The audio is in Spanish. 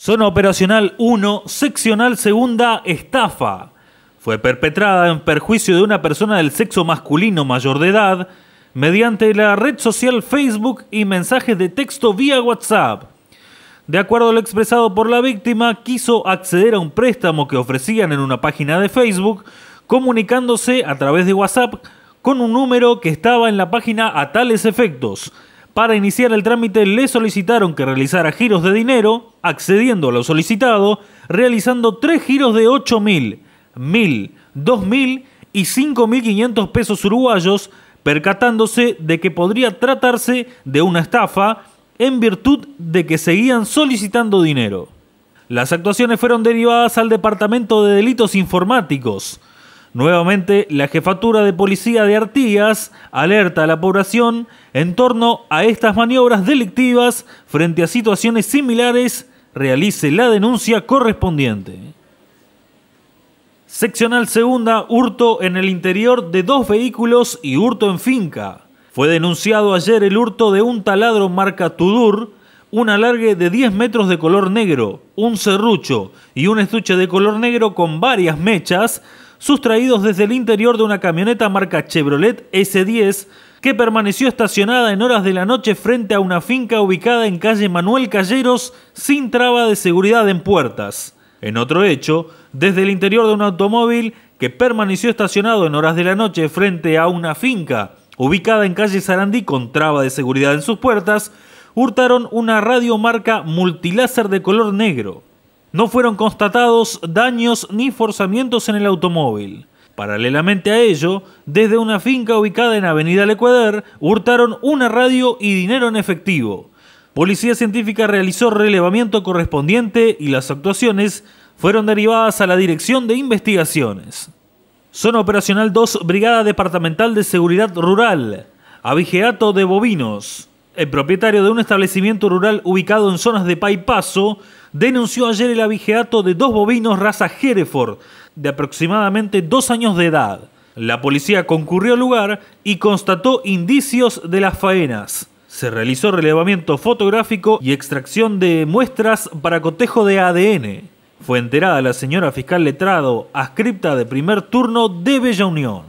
Zona Operacional 1, Seccional Segunda, Estafa. Fue perpetrada en perjuicio de una persona del sexo masculino mayor de edad mediante la red social Facebook y mensajes de texto vía WhatsApp. De acuerdo a lo expresado por la víctima, quiso acceder a un préstamo que ofrecían en una página de Facebook, comunicándose a través de WhatsApp con un número que estaba en la página a tales efectos. Para iniciar el trámite le solicitaron que realizara giros de dinero, accediendo a lo solicitado, realizando tres giros de 8.000, 1.000, 2.000 y 5.500 pesos uruguayos, percatándose de que podría tratarse de una estafa en virtud de que seguían solicitando dinero. Las actuaciones fueron derivadas al Departamento de Delitos Informáticos, Nuevamente, la jefatura de policía de Artigas alerta a la población en torno a estas maniobras delictivas frente a situaciones similares. Realice la denuncia correspondiente. Seccional segunda, hurto en el interior de dos vehículos y hurto en finca. Fue denunciado ayer el hurto de un taladro marca Tudur un alargue de 10 metros de color negro, un serrucho y un estuche de color negro con varias mechas, sustraídos desde el interior de una camioneta marca Chevrolet S10 que permaneció estacionada en horas de la noche frente a una finca ubicada en calle Manuel Calleros sin traba de seguridad en puertas. En otro hecho, desde el interior de un automóvil que permaneció estacionado en horas de la noche frente a una finca ubicada en calle Sarandí con traba de seguridad en sus puertas, hurtaron una radiomarca multiláser de color negro. No fueron constatados daños ni forzamientos en el automóvil. Paralelamente a ello, desde una finca ubicada en Avenida Ecuador, hurtaron una radio y dinero en efectivo. Policía Científica realizó relevamiento correspondiente y las actuaciones fueron derivadas a la Dirección de Investigaciones. Zona Operacional 2, Brigada Departamental de Seguridad Rural, Avigeato de Bovinos. El propietario de un establecimiento rural ubicado en zonas de Paipaso denunció ayer el abigeato de dos bovinos raza Hereford, de aproximadamente dos años de edad. La policía concurrió al lugar y constató indicios de las faenas. Se realizó relevamiento fotográfico y extracción de muestras para cotejo de ADN. Fue enterada la señora fiscal letrado, ascripta de primer turno de Bella Unión.